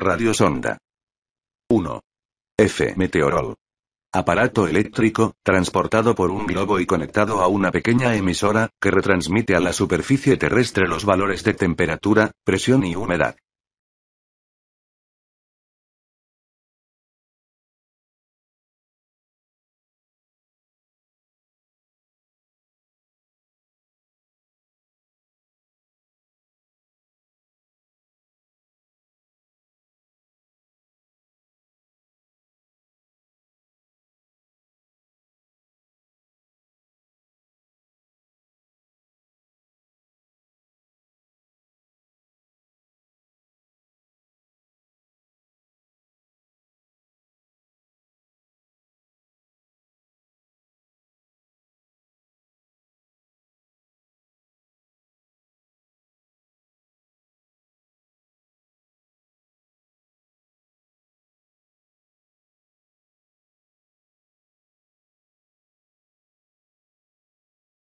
Radiosonda. 1. F. Meteorol. Aparato eléctrico, transportado por un globo y conectado a una pequeña emisora, que retransmite a la superficie terrestre los valores de temperatura, presión y humedad.